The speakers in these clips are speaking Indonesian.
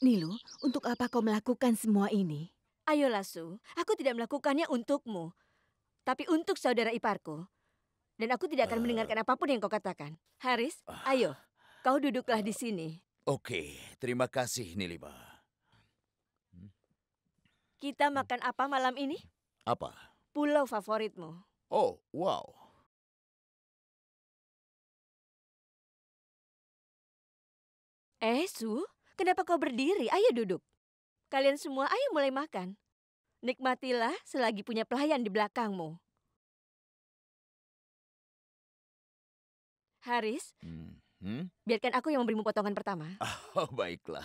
Nilu, untuk apa kau melakukan semua ini? Ayolah, Su. Aku tidak melakukannya untukmu. Tapi untuk saudara iparku. Dan aku tidak akan uh, mendengarkan apapun yang kau katakan. Haris, uh, ayo. Kau duduklah uh, di sini. Oke, okay. terima kasih, Nilima. Kita makan apa malam ini? Apa? Pulau favoritmu. Oh, wow. Eh, Su, Kenapa kau berdiri? Ayo duduk. Kalian semua ayo mulai makan. Nikmatilah selagi punya pelayan di belakangmu. Haris, hmm. Hmm? biarkan aku yang memberimu potongan pertama. Oh, baiklah.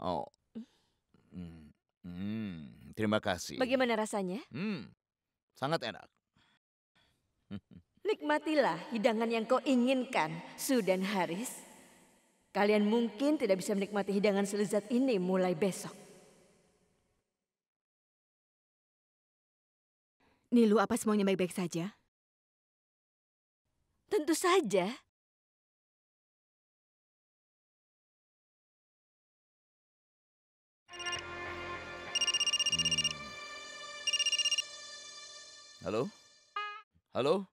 Oh. Hmm? hmm. Hmm. Terima kasih. Bagaimana rasanya? Hmm. Sangat enak. Nikmatilah hidangan yang kau inginkan, Sudan Haris. Kalian mungkin tidak bisa menikmati hidangan selezat ini mulai besok. Nilu, apa semuanya baik-baik saja? Tentu saja. Hmm. Halo? Halo?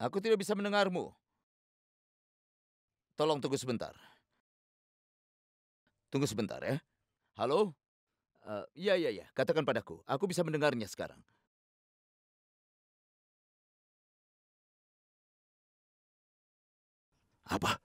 Aku tidak bisa mendengarmu. Tolong tunggu sebentar. Tunggu sebentar ya. Halo? Uh, ya, ya, ya. Katakan padaku. Aku bisa mendengarnya sekarang. Apa?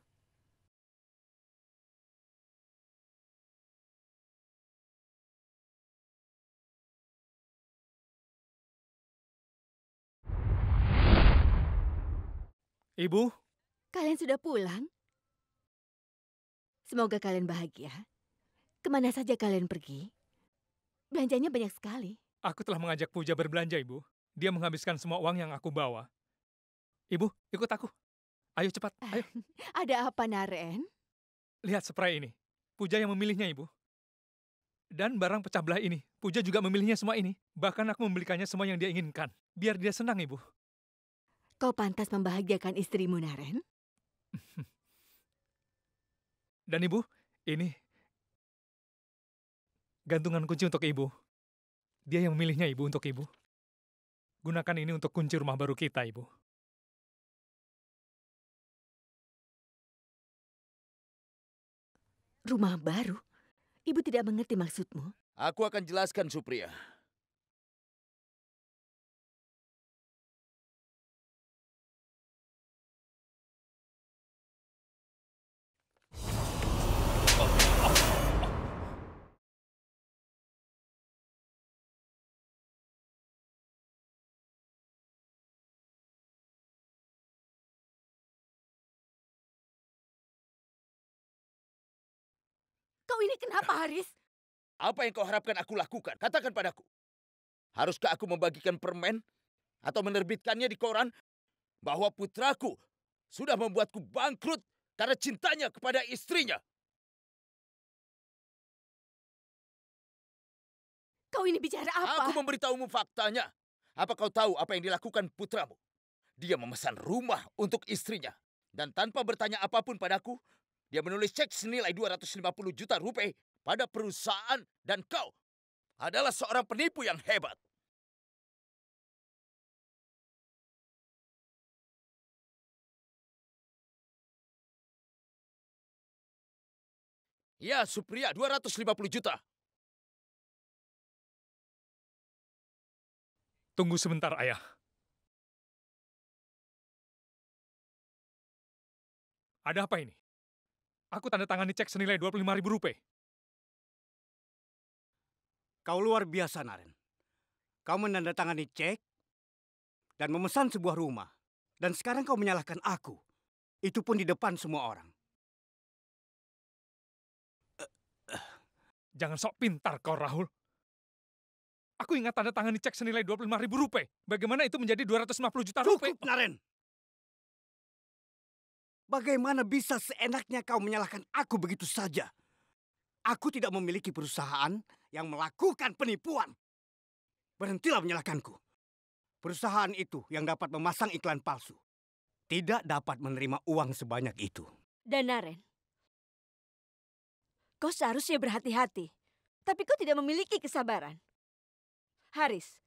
Ibu? Kalian sudah pulang? Semoga kalian bahagia. Kemana saja kalian pergi? Belanjanya banyak sekali. Aku telah mengajak Puja berbelanja, Ibu. Dia menghabiskan semua uang yang aku bawa. Ibu, ikut aku. Ayo cepat, ah, ayo. Ada apa, Naren? Lihat spray ini. Puja yang memilihnya, Ibu. Dan barang pecah belah ini. Puja juga memilihnya semua ini. Bahkan aku membelikannya semua yang dia inginkan. Biar dia senang, Ibu. Kau pantas membahagiakan istrimu, Naren. Dan Ibu, ini gantungan kunci untuk Ibu. Dia yang memilihnya Ibu untuk Ibu. Gunakan ini untuk kunci rumah baru kita, Ibu. Rumah baru? Ibu tidak mengerti maksudmu. Aku akan jelaskan, Supriya. Kau ini kenapa, Haris? Apa yang kau harapkan aku lakukan? Katakan padaku. Haruskah aku membagikan permen atau menerbitkannya di koran bahwa putraku sudah membuatku bangkrut karena cintanya kepada istrinya? Kau ini bicara apa? Aku memberitahumu faktanya. Apa kau tahu apa yang dilakukan putramu? Dia memesan rumah untuk istrinya. Dan tanpa bertanya apapun padaku, dia menulis cek senilai 250 juta rupiah pada perusahaan dan kau adalah seorang penipu yang hebat. Ya, Supriya, 250 juta. Tunggu sebentar, Ayah. Ada apa ini? Aku tanda tangani cek senilai 25 ribu rupiah. Kau luar biasa, Naren. Kau menandatangani cek dan memesan sebuah rumah. Dan sekarang kau menyalahkan aku. Itu pun di depan semua orang. Eh, eh, jangan sok pintar kau, Rahul. Aku ingat tanda tangani cek senilai 25 ribu rupiah. Bagaimana itu menjadi 250 juta rupiah? Cukup, Naren. Bagaimana bisa seenaknya kau menyalahkan aku begitu saja? Aku tidak memiliki perusahaan yang melakukan penipuan. Berhentilah menyalahkanku. Perusahaan itu yang dapat memasang iklan palsu tidak dapat menerima uang sebanyak itu. Danaren, kau seharusnya berhati-hati, tapi kau tidak memiliki kesabaran. Haris,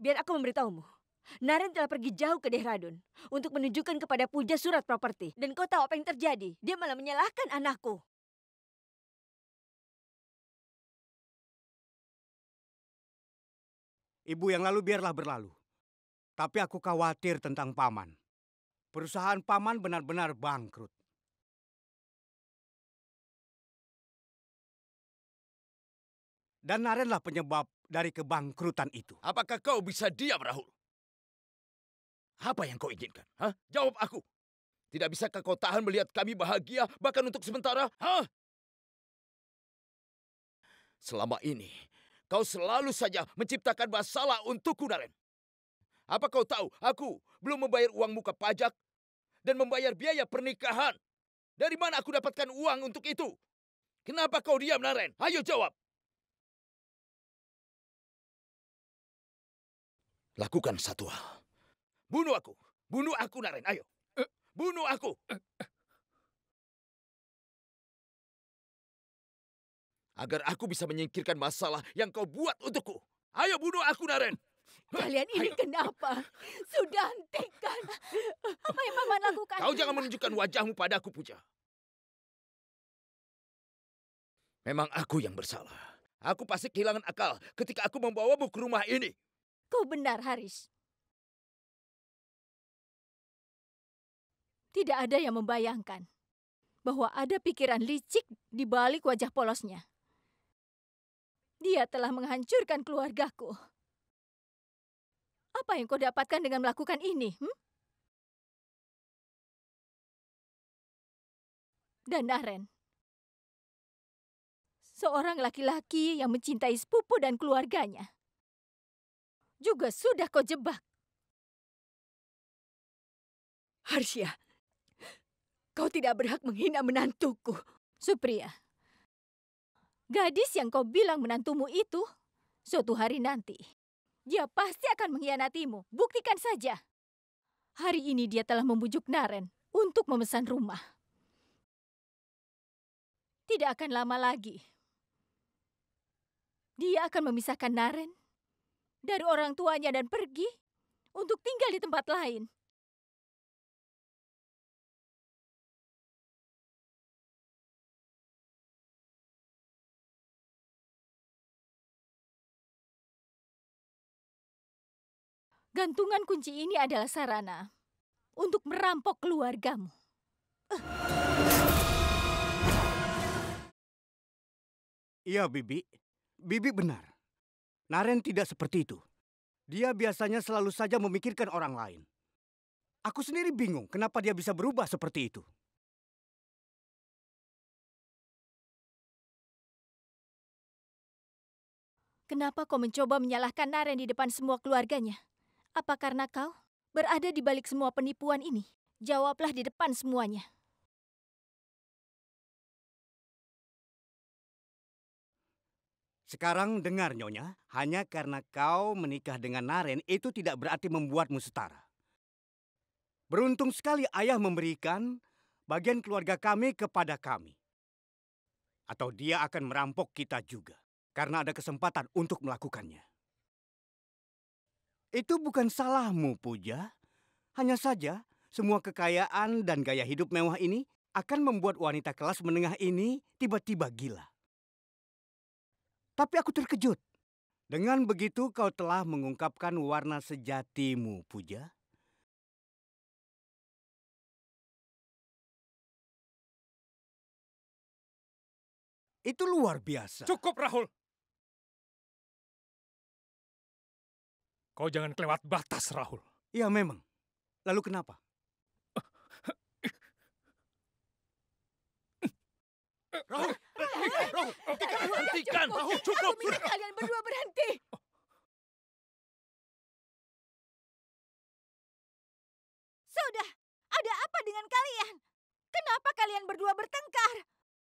biar aku memberitahumu. Naren telah pergi jauh ke Dehradun untuk menunjukkan kepada Puja surat properti. Dan kau tahu apa yang terjadi. Dia malah menyalahkan anakku. Ibu yang lalu biarlah berlalu. Tapi aku khawatir tentang paman. Perusahaan paman benar-benar bangkrut. Dan Narenlah penyebab dari kebangkrutan itu. Apakah kau bisa diam, Rahul? Apa yang kau inginkan? Hah? Jawab aku. Tidak bisakah kau tahan melihat kami bahagia bahkan untuk sementara? Hah? Selama ini, kau selalu saja menciptakan masalah untukku, Naren. Apa kau tahu aku belum membayar uang muka pajak dan membayar biaya pernikahan? Dari mana aku dapatkan uang untuk itu? Kenapa kau diam, Naren? Ayo jawab. Lakukan satu hal. Bunuh aku. Bunuh aku, Naren. Ayo. Eh. Bunuh aku. Eh, eh. Agar aku bisa menyingkirkan masalah yang kau buat untukku. Ayo bunuh aku, Naren. Kalian ini Ayo. kenapa? Sudah hentikan. Apa yang Paman lakukan? Kau jangan menunjukkan wajahmu padaku, Puja. Memang aku yang bersalah. Aku pasti kehilangan akal ketika aku membawamu ke rumah ini. Kau benar, Haris. Tidak ada yang membayangkan bahwa ada pikiran licik di balik wajah polosnya. Dia telah menghancurkan keluargaku. Apa yang kau dapatkan dengan melakukan ini? Hmm? Dan Naren, seorang laki-laki yang mencintai sepupu dan keluarganya, juga sudah kau jebak. Harsya, Kau tidak berhak menghina menantuku. Supriya, gadis yang kau bilang menantumu itu, suatu hari nanti, dia pasti akan mengkhianatimu. Buktikan saja. Hari ini dia telah membujuk Naren untuk memesan rumah. Tidak akan lama lagi. Dia akan memisahkan Naren dari orang tuanya dan pergi untuk tinggal di tempat lain. Gantungan kunci ini adalah sarana untuk merampok keluargamu. Iya, Bibi. Bibi benar. Naren tidak seperti itu. Dia biasanya selalu saja memikirkan orang lain. Aku sendiri bingung kenapa dia bisa berubah seperti itu. Kenapa kau mencoba menyalahkan Naren di depan semua keluarganya? Apa karena kau berada di balik semua penipuan ini? Jawablah di depan semuanya. Sekarang dengar Nyonya, hanya karena kau menikah dengan Naren itu tidak berarti membuatmu setara. Beruntung sekali ayah memberikan bagian keluarga kami kepada kami. Atau dia akan merampok kita juga karena ada kesempatan untuk melakukannya. Itu bukan salahmu, Puja. Hanya saja, semua kekayaan dan gaya hidup mewah ini akan membuat wanita kelas menengah ini tiba-tiba gila. Tapi aku terkejut. Dengan begitu kau telah mengungkapkan warna sejatimu, Puja. Itu luar biasa. Cukup, Rahul. Kau jangan kelewat batas, Rahul. Iya memang. Lalu kenapa? Rahul, Rahul, hentikan, hentikan, Rahul, cukup. Aku minta kalian berdua berhenti. Sudah, ada apa dengan kalian? Kenapa kalian berdua bertengkar?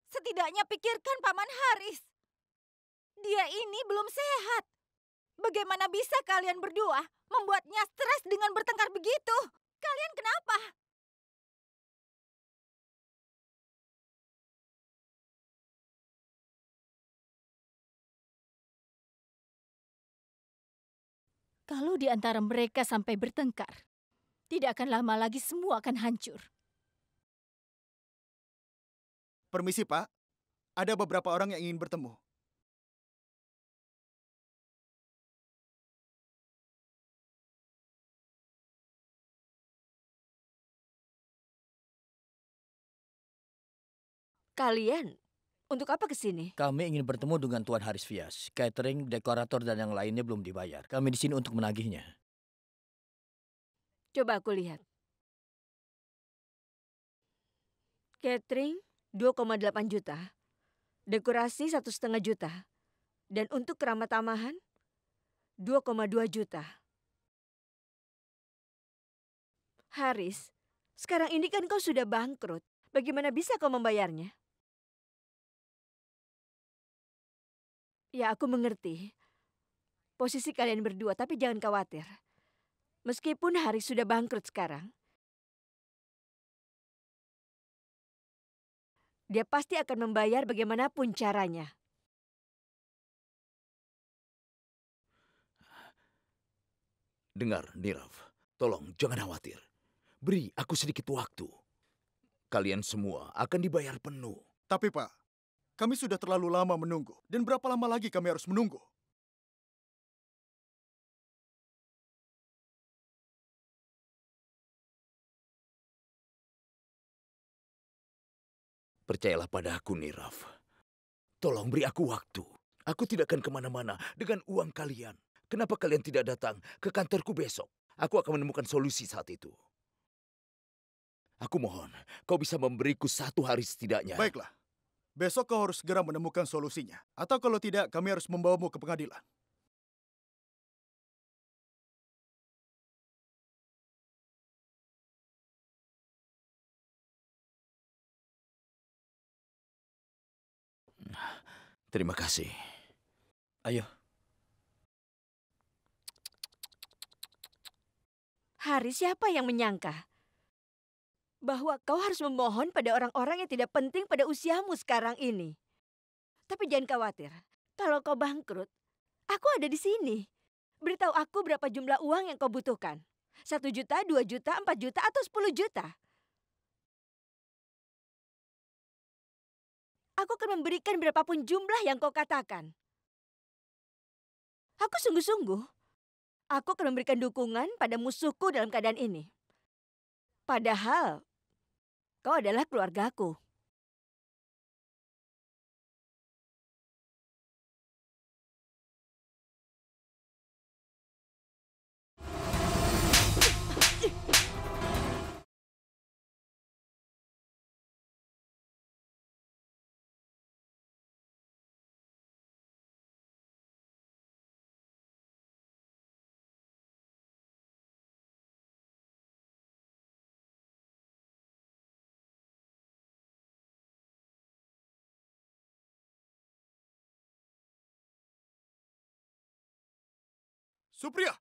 Setidaknya pikirkan Paman Haris. Dia ini belum sehat. Bagaimana bisa kalian berdua membuatnya stres dengan bertengkar begitu? Kalian kenapa? Kalau di antara mereka sampai bertengkar, tidak akan lama lagi semua akan hancur. Permisi, Pak. Ada beberapa orang yang ingin bertemu. Kalian untuk apa ke sini? Kami ingin bertemu dengan Tuan Haris Fias. Catering, dekorator, dan yang lainnya belum dibayar. Kami di sini untuk menagihnya. Coba aku lihat. Catering 2,8 juta. Dekorasi satu setengah juta. Dan untuk keramat tamahan 2,2 juta. Haris, sekarang ini kan kau sudah bangkrut. Bagaimana bisa kau membayarnya? Ya, aku mengerti. Posisi kalian berdua, tapi jangan khawatir. Meskipun hari sudah bangkrut sekarang, dia pasti akan membayar bagaimanapun caranya. Dengar, Nirav. Tolong jangan khawatir. Beri aku sedikit waktu. Kalian semua akan dibayar penuh. Tapi Pak, kami sudah terlalu lama menunggu. Dan berapa lama lagi kami harus menunggu? Percayalah pada aku, Niraf. Tolong beri aku waktu. Aku tidak akan kemana-mana dengan uang kalian. Kenapa kalian tidak datang ke kantorku besok? Aku akan menemukan solusi saat itu. Aku mohon, kau bisa memberiku satu hari setidaknya. Baiklah. Besok kau harus segera menemukan solusinya. Atau kalau tidak, kami harus membawamu ke pengadilan. Terima kasih. Ayo. Hari siapa yang menyangka bahwa kau harus memohon pada orang-orang yang tidak penting pada usiamu sekarang ini. Tapi jangan khawatir, kalau kau bangkrut, aku ada di sini. Beritahu aku berapa jumlah uang yang kau butuhkan. Satu juta, dua juta, empat juta, atau sepuluh juta. Aku akan memberikan berapapun jumlah yang kau katakan. Aku sungguh-sungguh. Aku akan memberikan dukungan pada musuhku dalam keadaan ini. Padahal Kau adalah keluargaku. Supriya!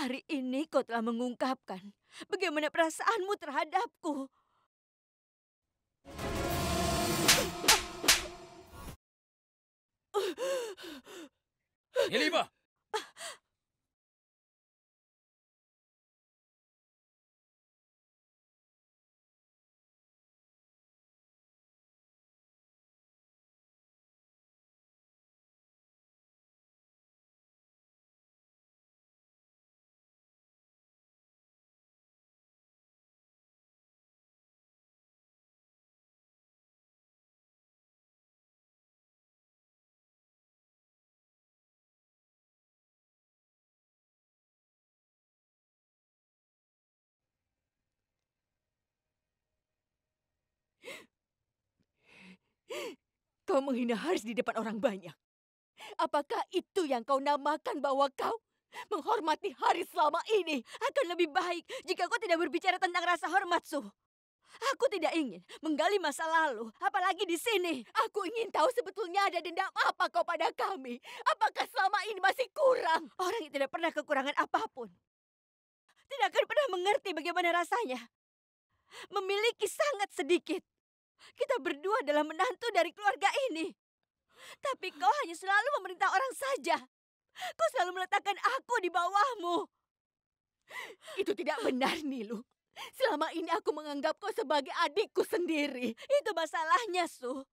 Hari ini kau telah mengungkapkan bagaimana perasaanmu terhadapku. Niliba! Kau menghina Haris di depan orang banyak. Apakah itu yang kau namakan bahwa kau menghormati Haris selama ini? Akan lebih baik jika kau tidak berbicara tentang rasa hormat, Su. Aku tidak ingin menggali masa lalu, apalagi di sini. Aku ingin tahu sebetulnya ada dendam apa kau pada kami. Apakah selama ini masih kurang? Orang yang tidak pernah kekurangan apapun. Tidak akan pernah mengerti bagaimana rasanya memiliki sangat sedikit. Kita berdua adalah menantu dari keluarga ini. Tapi kau hanya selalu memerintah orang saja. Kau selalu meletakkan aku di bawahmu. Itu tidak benar, Nilu. Selama ini aku menganggap kau sebagai adikku sendiri. Itu masalahnya, Su.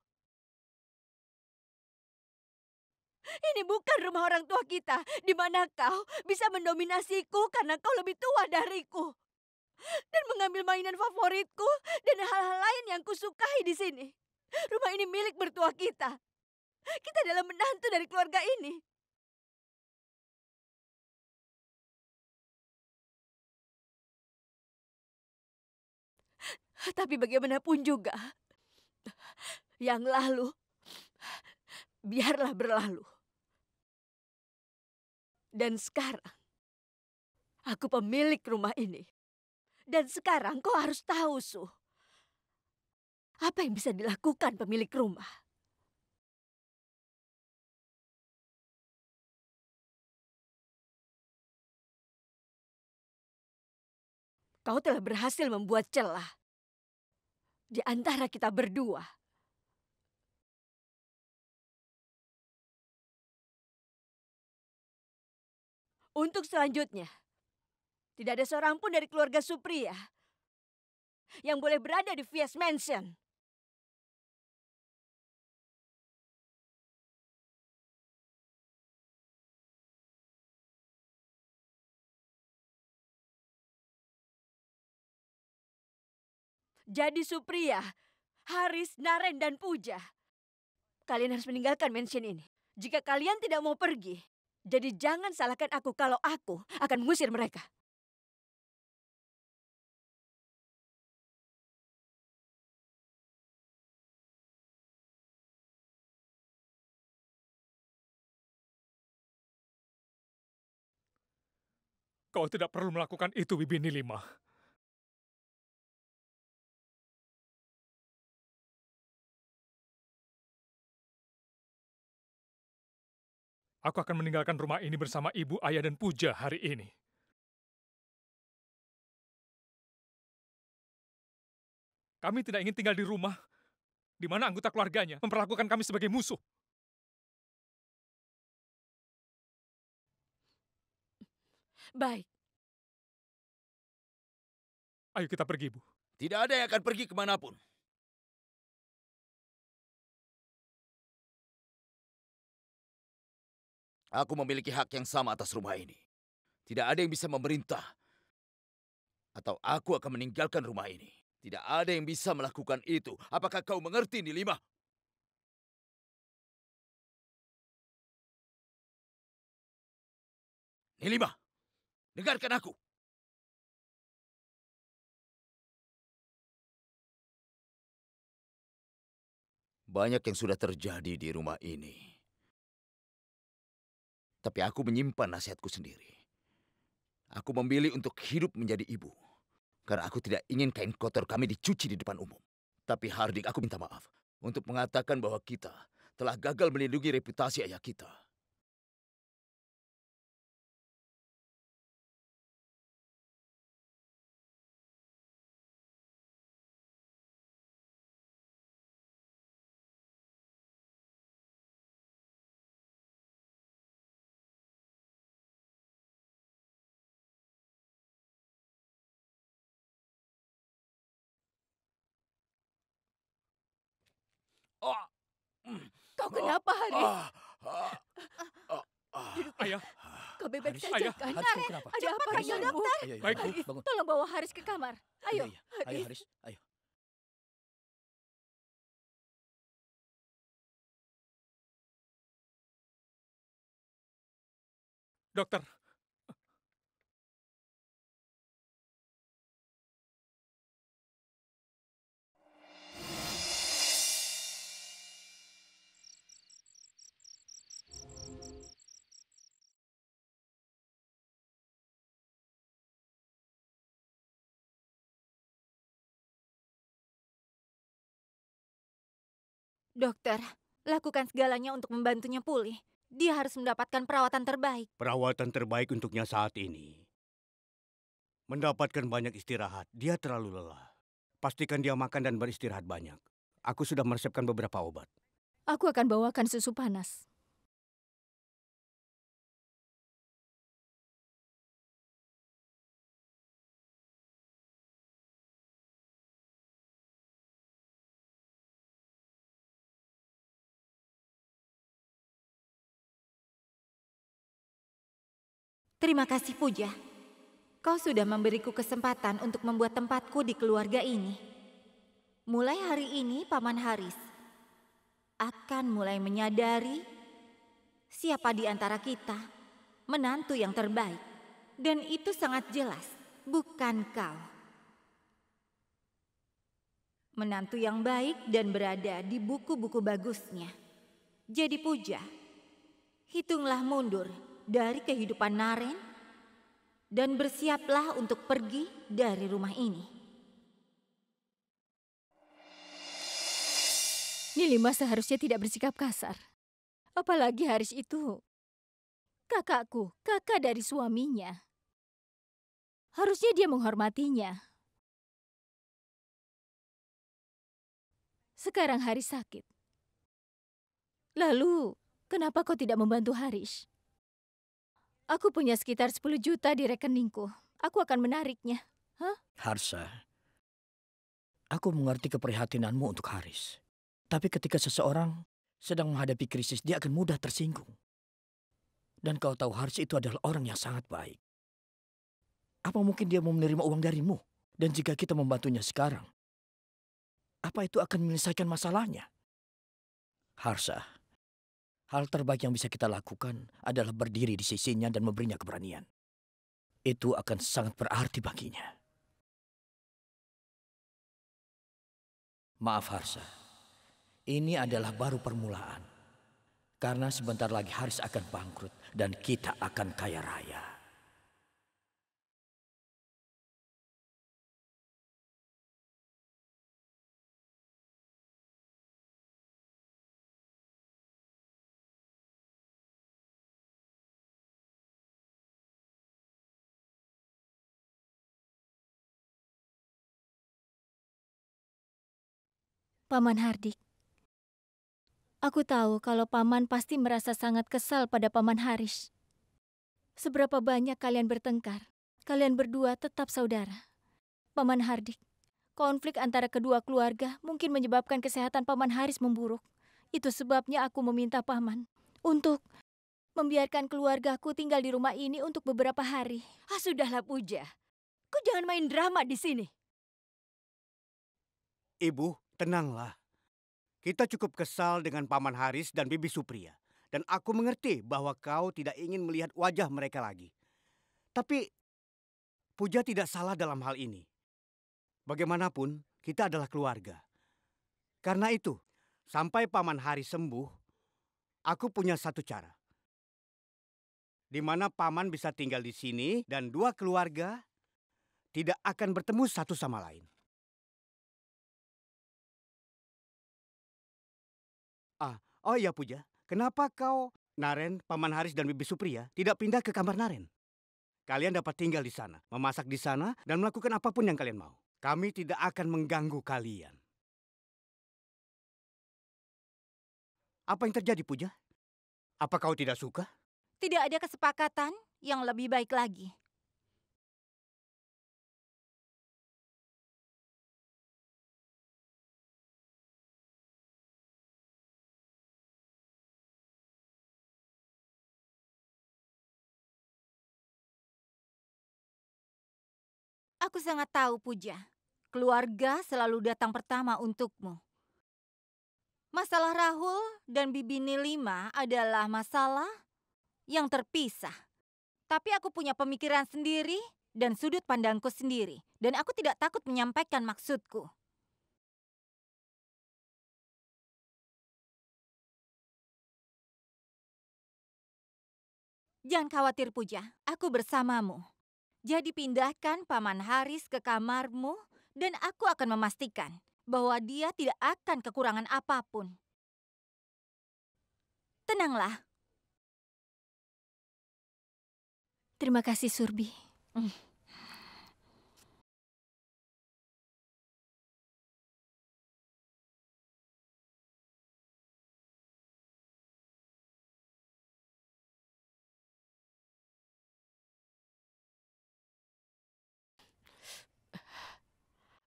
Ini bukan rumah orang tua kita, di mana kau bisa mendominasiku karena kau lebih tua dariku dan mengambil mainan favoritku dan hal-hal lain yang kusukai di sini. Rumah ini milik mertua kita. Kita adalah menantu dari keluarga ini. Tapi bagaimanapun juga, yang lalu biarlah berlalu. Dan sekarang, aku pemilik rumah ini. Dan sekarang kau harus tahu, Su. Apa yang bisa dilakukan pemilik rumah? Kau telah berhasil membuat celah di antara kita berdua. Untuk selanjutnya, tidak ada seorang pun dari keluarga Supriya yang boleh berada di Fies Mansion. Jadi Supriya, Haris, Naren, dan Puja. Kalian harus meninggalkan mansion ini. Jika kalian tidak mau pergi, jadi jangan salahkan aku kalau aku akan mengusir mereka. Kau tidak perlu melakukan itu, Bibini Lima. Aku akan meninggalkan rumah ini bersama ibu, ayah, dan puja hari ini. Kami tidak ingin tinggal di rumah di mana anggota keluarganya memperlakukan kami sebagai musuh. Baik. Ayo kita pergi, Bu. Tidak ada yang akan pergi kemanapun. Aku memiliki hak yang sama atas rumah ini. Tidak ada yang bisa memerintah. Atau aku akan meninggalkan rumah ini. Tidak ada yang bisa melakukan itu. Apakah kau mengerti, Nilima? Nilima! Dengarkan aku. Banyak yang sudah terjadi di rumah ini. Tapi aku menyimpan nasihatku sendiri. Aku memilih untuk hidup menjadi ibu. Karena aku tidak ingin kain kotor kami dicuci di depan umum. Tapi Hardik, aku minta maaf untuk mengatakan bahwa kita telah gagal melindungi reputasi ayah kita. Kau ah, kenapa, ah, ah, Haris? Ayah. Kau bebas Haris, saja, kan? Haris, kenapa? Ada apa dengan dokter? Ayo, ayo, Baik, Haris, bangun. tolong bawa Haris ke kamar. Iya, ayo, iya. ayo, Haris. Ayo, Haris. Ayo. Dokter, Dokter, lakukan segalanya untuk membantunya pulih. Dia harus mendapatkan perawatan terbaik. Perawatan terbaik untuknya saat ini. Mendapatkan banyak istirahat, dia terlalu lelah. Pastikan dia makan dan beristirahat banyak. Aku sudah meresepkan beberapa obat. Aku akan bawakan susu panas. Terima kasih Puja. Kau sudah memberiku kesempatan untuk membuat tempatku di keluarga ini. Mulai hari ini Paman Haris akan mulai menyadari siapa di antara kita menantu yang terbaik. Dan itu sangat jelas, bukan kau. Menantu yang baik dan berada di buku-buku bagusnya. Jadi puja, hitunglah mundur dari kehidupan Naren dan bersiaplah untuk pergi dari rumah ini. Nilima seharusnya tidak bersikap kasar. Apalagi Haris itu kakakku, kakak dari suaminya. Harusnya dia menghormatinya. Sekarang Haris sakit. Lalu, kenapa kau tidak membantu Haris? Aku punya sekitar 10 juta di rekeningku. Aku akan menariknya. Hah? Harsa, aku mengerti keprihatinanmu untuk Haris. Tapi ketika seseorang sedang menghadapi krisis, dia akan mudah tersinggung. Dan kau tahu Haris itu adalah orang yang sangat baik. Apa mungkin dia mau menerima uang darimu? Dan jika kita membantunya sekarang, apa itu akan menyelesaikan masalahnya? Harsa, Hal terbaik yang bisa kita lakukan adalah berdiri di sisinya dan memberinya keberanian. Itu akan sangat berarti baginya. Maaf Harsa, ini adalah baru permulaan. Karena sebentar lagi Haris akan bangkrut dan kita akan kaya raya. Paman Hardik. Aku tahu kalau Paman pasti merasa sangat kesal pada Paman Haris. Seberapa banyak kalian bertengkar, kalian berdua tetap saudara. Paman Hardik, konflik antara kedua keluarga mungkin menyebabkan kesehatan Paman Haris memburuk. Itu sebabnya aku meminta Paman untuk membiarkan keluargaku tinggal di rumah ini untuk beberapa hari. Ah, sudahlah Puja. Kau jangan main drama di sini. Ibu, Tenanglah. Kita cukup kesal dengan Paman Haris dan Bibi Supriya. Dan aku mengerti bahwa kau tidak ingin melihat wajah mereka lagi. Tapi Puja tidak salah dalam hal ini. Bagaimanapun, kita adalah keluarga. Karena itu, sampai Paman Haris sembuh, aku punya satu cara. Di mana Paman bisa tinggal di sini dan dua keluarga tidak akan bertemu satu sama lain. Ah, oh iya Puja, kenapa kau Naren, Paman Haris dan Bibi Supriya tidak pindah ke kamar Naren? Kalian dapat tinggal di sana, memasak di sana dan melakukan apapun yang kalian mau. Kami tidak akan mengganggu kalian. Apa yang terjadi, Puja? Apa kau tidak suka? Tidak ada kesepakatan yang lebih baik lagi. Aku sangat tahu, Puja. Keluarga selalu datang pertama untukmu. Masalah Rahul dan Bibi Nilima adalah masalah yang terpisah. Tapi aku punya pemikiran sendiri dan sudut pandangku sendiri. Dan aku tidak takut menyampaikan maksudku. Jangan khawatir Puja, aku bersamamu. Jadi pindahkan Paman Haris ke kamarmu dan aku akan memastikan bahwa dia tidak akan kekurangan apapun. Tenanglah. Terima kasih, Surbi. Hmm.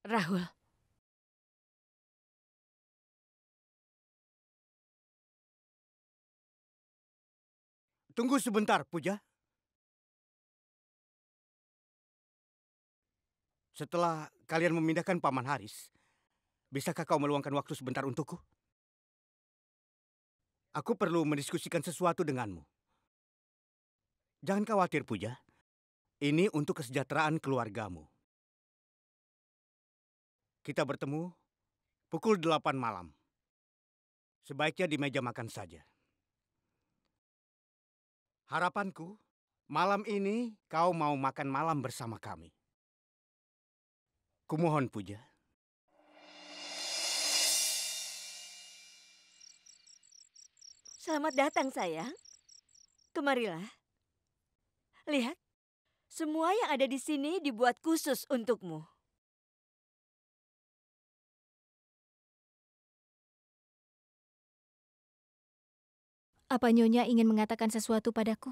Rahul Tunggu sebentar, Puja. Setelah kalian memindahkan Paman Haris, bisakah kau meluangkan waktu sebentar untukku? Aku perlu mendiskusikan sesuatu denganmu. Jangan khawatir, Puja. Ini untuk kesejahteraan keluargamu. Kita bertemu pukul delapan malam. Sebaiknya di meja makan saja. Harapanku, malam ini kau mau makan malam bersama kami. Kumohon puja. Selamat datang sayang. Kemarilah. Lihat, semua yang ada di sini dibuat khusus untukmu. Apa Nyonya ingin mengatakan sesuatu padaku?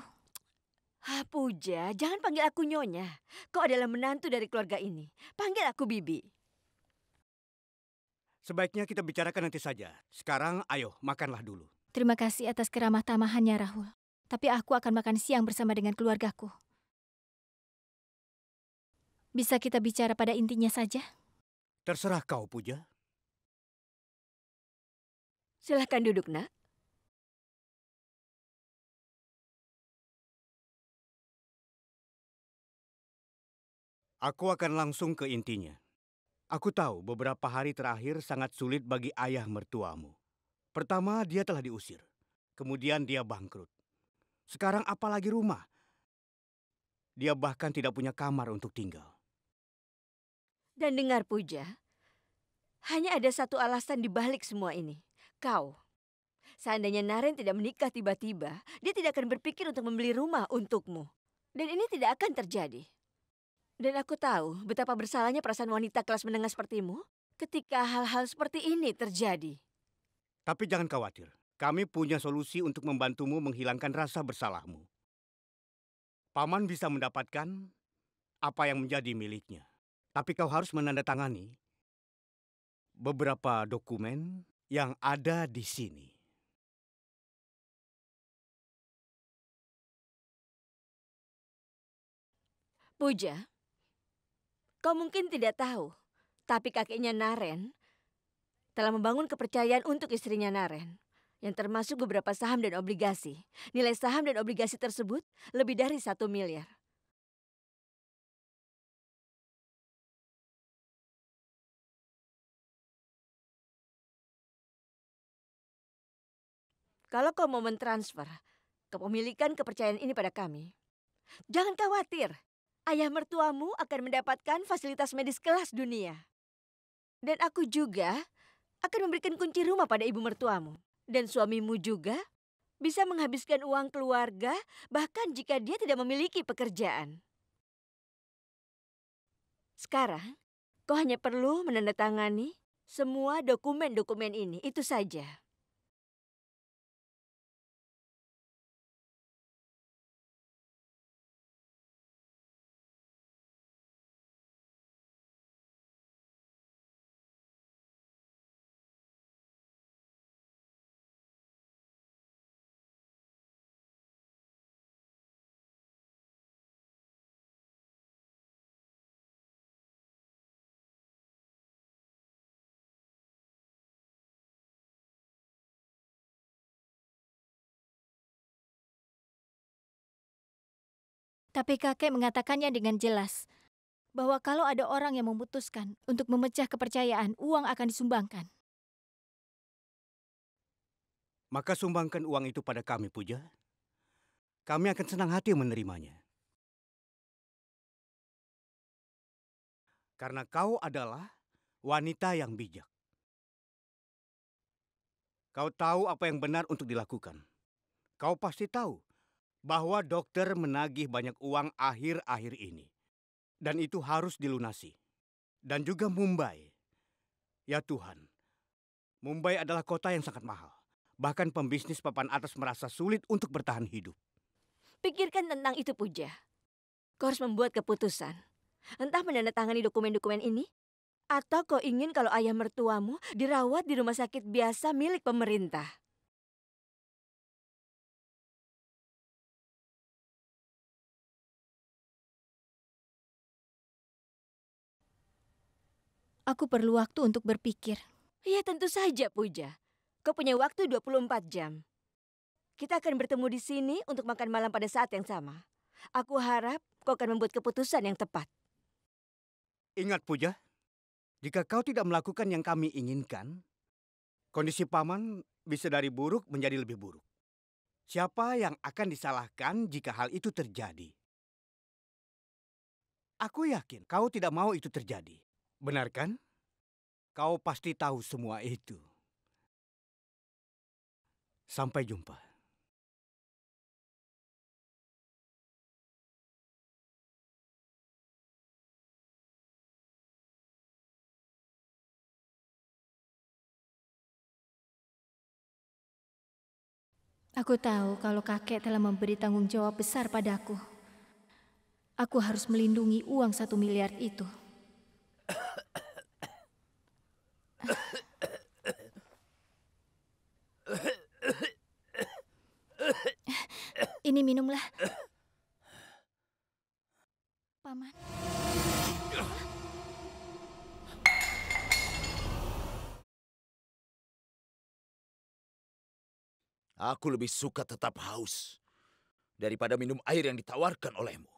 Ah, Puja, jangan panggil aku Nyonya. Kau adalah menantu dari keluarga ini. Panggil aku Bibi. Sebaiknya kita bicarakan nanti saja. Sekarang ayo, makanlah dulu. Terima kasih atas keramah tamahannya, Rahul. Tapi aku akan makan siang bersama dengan keluargaku. Bisa kita bicara pada intinya saja? Terserah kau, Puja. Silahkan duduk, nak. Aku akan langsung ke intinya. Aku tahu beberapa hari terakhir sangat sulit bagi ayah mertuamu. Pertama, dia telah diusir. Kemudian dia bangkrut. Sekarang apalagi rumah? Dia bahkan tidak punya kamar untuk tinggal. Dan dengar Puja, hanya ada satu alasan di balik semua ini. Kau. Seandainya Naren tidak menikah tiba-tiba, dia tidak akan berpikir untuk membeli rumah untukmu. Dan ini tidak akan terjadi. Dan aku tahu betapa bersalahnya perasaan wanita kelas menengah sepertimu ketika hal-hal seperti ini terjadi. Tapi jangan khawatir. Kami punya solusi untuk membantumu menghilangkan rasa bersalahmu. Paman bisa mendapatkan apa yang menjadi miliknya. Tapi kau harus menandatangani beberapa dokumen yang ada di sini. Puja, Kau mungkin tidak tahu, tapi kakeknya Naren telah membangun kepercayaan untuk istrinya Naren yang termasuk beberapa saham dan obligasi. Nilai saham dan obligasi tersebut lebih dari satu miliar. Kalau kau mau mentransfer kepemilikan kepercayaan ini pada kami, jangan khawatir ayah mertuamu akan mendapatkan fasilitas medis kelas dunia. Dan aku juga akan memberikan kunci rumah pada ibu mertuamu. Dan suamimu juga bisa menghabiskan uang keluarga bahkan jika dia tidak memiliki pekerjaan. Sekarang, kau hanya perlu menandatangani semua dokumen-dokumen ini, itu saja. Tapi kakek mengatakannya dengan jelas bahwa kalau ada orang yang memutuskan untuk memecah kepercayaan, uang akan disumbangkan. Maka sumbangkan uang itu pada kami, Puja. Kami akan senang hati menerimanya. Karena kau adalah wanita yang bijak. Kau tahu apa yang benar untuk dilakukan. Kau pasti tahu bahwa dokter menagih banyak uang akhir-akhir ini. Dan itu harus dilunasi. Dan juga Mumbai. Ya Tuhan, Mumbai adalah kota yang sangat mahal. Bahkan pembisnis papan atas merasa sulit untuk bertahan hidup. Pikirkan tentang itu, Puja. Kau harus membuat keputusan. Entah menandatangani dokumen-dokumen ini, atau kau ingin kalau ayah mertuamu dirawat di rumah sakit biasa milik pemerintah. Aku perlu waktu untuk berpikir. Ya tentu saja, Puja. Kau punya waktu 24 jam. Kita akan bertemu di sini untuk makan malam pada saat yang sama. Aku harap kau akan membuat keputusan yang tepat. Ingat, Puja. Jika kau tidak melakukan yang kami inginkan, kondisi paman bisa dari buruk menjadi lebih buruk. Siapa yang akan disalahkan jika hal itu terjadi? Aku yakin kau tidak mau itu terjadi. Benar kan? Kau pasti tahu semua itu. Sampai jumpa. Aku tahu kalau kakek telah memberi tanggung jawab besar padaku. Aku harus melindungi uang satu miliar itu. Ini minumlah. Paman. Aku lebih suka tetap haus daripada minum air yang ditawarkan olehmu.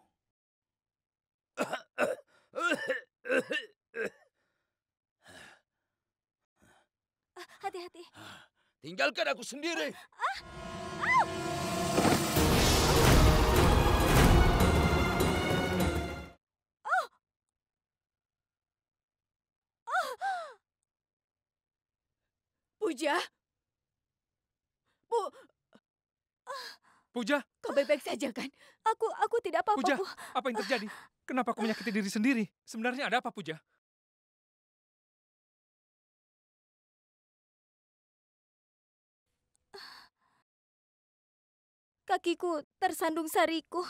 Hati-hati. Tinggalkan aku sendiri. Ah, ah. Ah. Puja. Bu. Puja. Kau baik-baik saja kan? Aku aku tidak apa-apa. Puja, apa yang terjadi? Kenapa aku menyakiti diri sendiri? Sebenarnya ada apa, Puja? Kakiku tersandung sariku.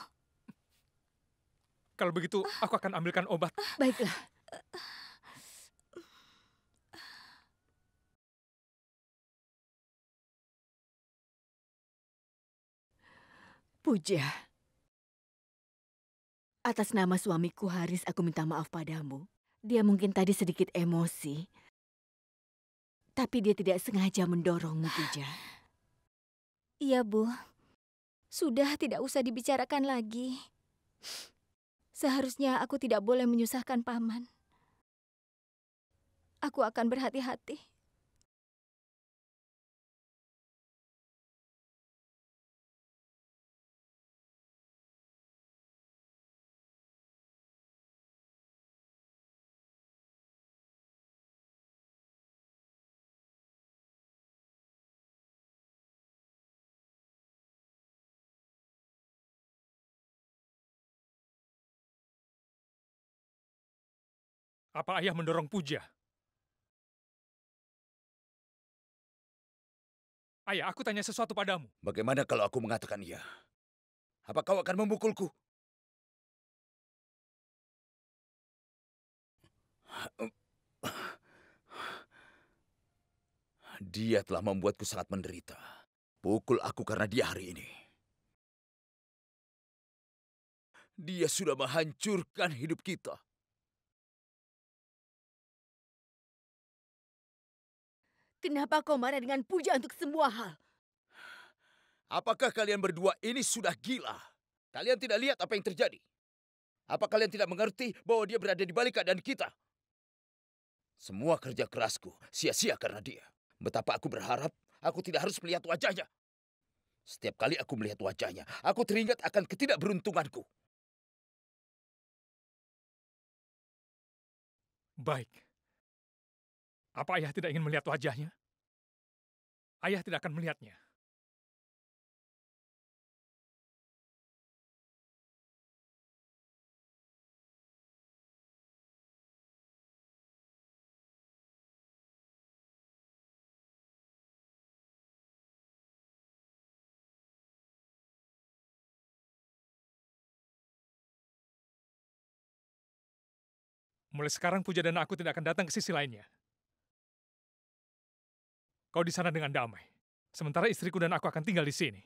Kalau begitu, aku akan ambilkan obat. Baiklah. Puja, atas nama suamiku Haris aku minta maaf padamu. Dia mungkin tadi sedikit emosi, tapi dia tidak sengaja mendorongmu, Puja. Iya, Bu. Sudah tidak usah dibicarakan lagi. Seharusnya aku tidak boleh menyusahkan paman. Aku akan berhati-hati. Apa ayah mendorong puja? Ayah, aku tanya sesuatu padamu. Bagaimana kalau aku mengatakan iya? Apa kau akan memukulku? Dia telah membuatku sangat menderita. Pukul aku karena dia hari ini. Dia sudah menghancurkan hidup kita. Kenapa kau marah dengan Puja untuk semua hal? Apakah kalian berdua ini sudah gila? Kalian tidak lihat apa yang terjadi? Apa kalian tidak mengerti bahwa dia berada di balik keadaan kita? Semua kerja kerasku sia-sia karena dia. Betapa aku berharap aku tidak harus melihat wajahnya. Setiap kali aku melihat wajahnya, aku teringat akan ketidakberuntunganku. Baik. Apa ayah tidak ingin melihat wajahnya? Ayah tidak akan melihatnya. Mulai sekarang puja dan aku tidak akan datang ke sisi lainnya. Kau di sana dengan damai. Sementara istriku dan aku akan tinggal di sini.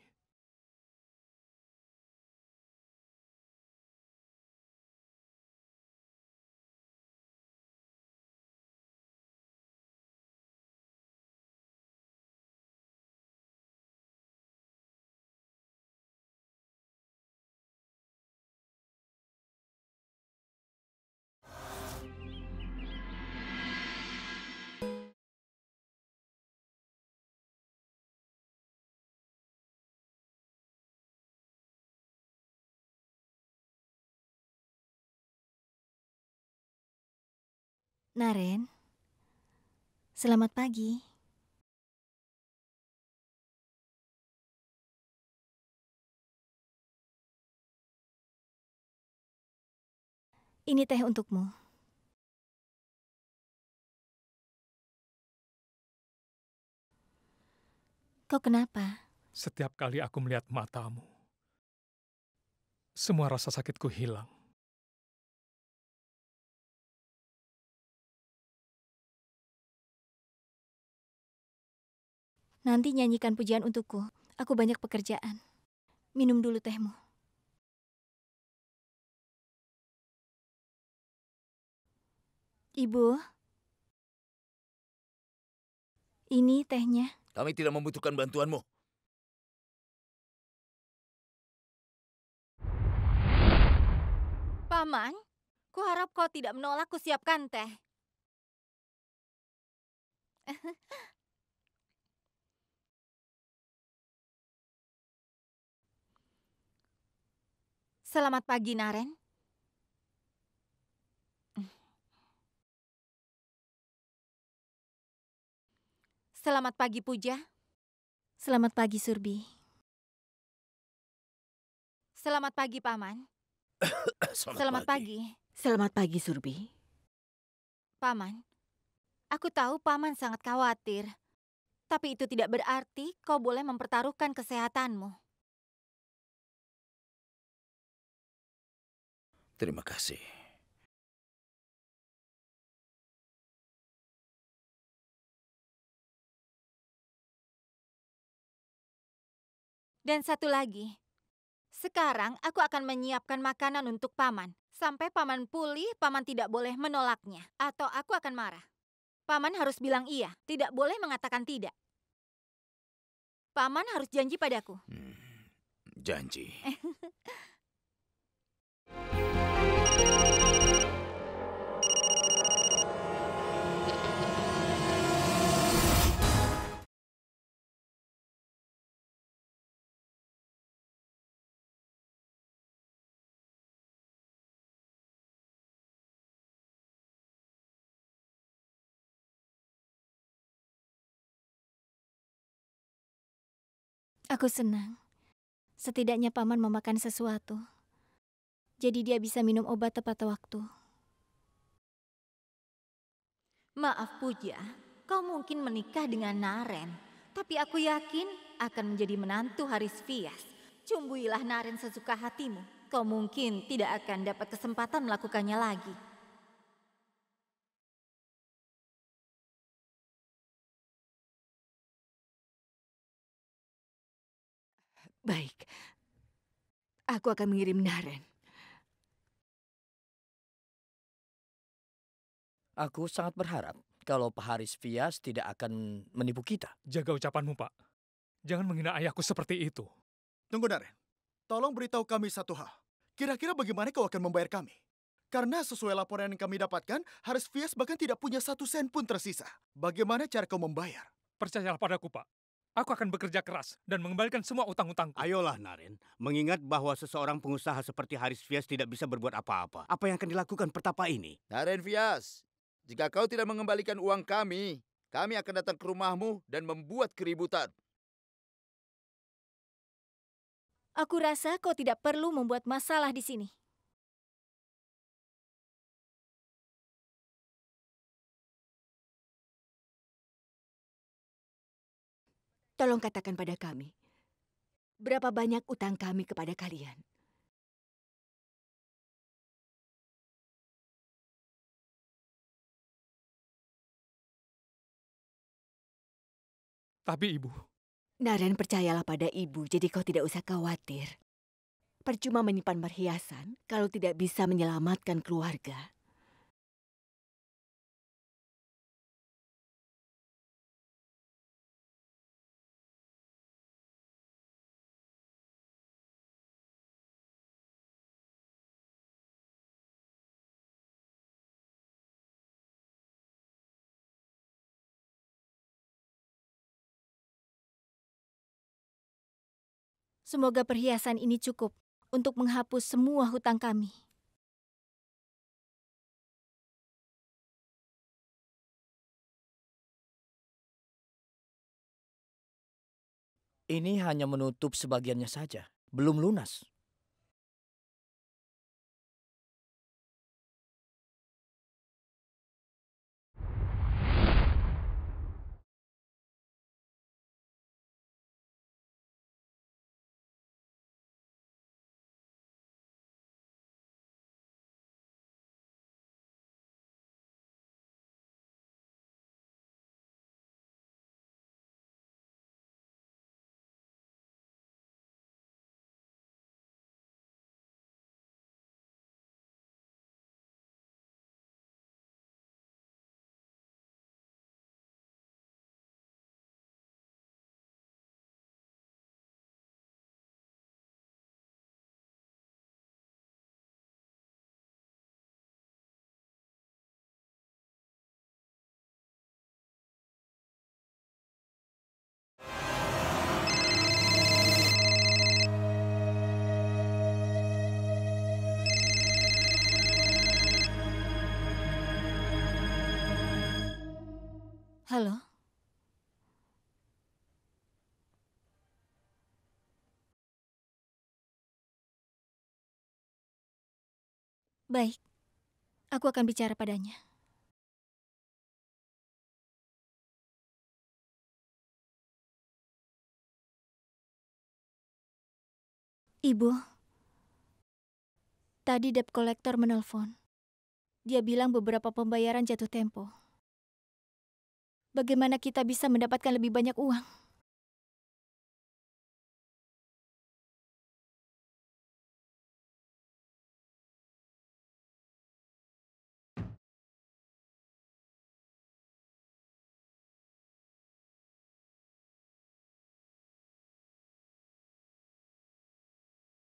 Naren, selamat pagi. Ini teh untukmu. Kau kenapa? Setiap kali aku melihat matamu, semua rasa sakitku hilang. Nanti nyanyikan pujian untukku. Aku banyak pekerjaan. Minum dulu tehmu. Ibu, ini tehnya. Kami tidak membutuhkan bantuanmu. Paman, kuharap kau tidak menolak kusiapkan teh. Selamat pagi, Naren. Selamat pagi, Puja. Selamat pagi, Surbi. Selamat pagi, Paman. Selamat, Selamat pagi. pagi. Selamat pagi, Surbi. Paman, aku tahu Paman sangat khawatir. Tapi itu tidak berarti kau boleh mempertaruhkan kesehatanmu. Terima kasih. Dan satu lagi. Sekarang aku akan menyiapkan makanan untuk paman. Sampai paman pulih, paman tidak boleh menolaknya. Atau aku akan marah. Paman harus bilang iya, tidak boleh mengatakan tidak. Paman harus janji padaku. Hmm, janji. Aku senang. Setidaknya paman memakan sesuatu. Jadi dia bisa minum obat tepat waktu. Maaf Puja, kau mungkin menikah dengan Naren. Tapi aku yakin akan menjadi menantu Haris Fias. Cumbuilah Naren sesuka hatimu. Kau mungkin tidak akan dapat kesempatan melakukannya lagi. Baik. Aku akan mengirim Naren. Aku sangat berharap kalau Pak Haris Fias tidak akan menipu kita. Jaga ucapanmu, Pak. Jangan menghina ayahku seperti itu. Tunggu, Naren. Tolong beritahu kami satu hal. Kira-kira bagaimana kau akan membayar kami? Karena sesuai laporan yang kami dapatkan, Haris Fias bahkan tidak punya satu sen pun tersisa. Bagaimana cara kau membayar? Percayalah padaku, Pak. Aku akan bekerja keras dan mengembalikan semua utang-utangku. Ayolah, Naren. Mengingat bahwa seseorang pengusaha seperti Haris Fias tidak bisa berbuat apa-apa. Apa yang akan dilakukan pertapa ini? Naren Fias, jika kau tidak mengembalikan uang kami, kami akan datang ke rumahmu dan membuat keributan. Aku rasa kau tidak perlu membuat masalah di sini. Tolong katakan pada kami, berapa banyak utang kami kepada kalian? Tapi ibu... Naren percayalah pada ibu, jadi kau tidak usah khawatir. Percuma menyimpan perhiasan kalau tidak bisa menyelamatkan keluarga. Semoga perhiasan ini cukup untuk menghapus semua hutang kami. Ini hanya menutup sebagiannya saja, belum lunas. Halo? Baik, aku akan bicara padanya. Ibu, tadi debt collector menelpon. Dia bilang beberapa pembayaran jatuh tempo bagaimana kita bisa mendapatkan lebih banyak uang?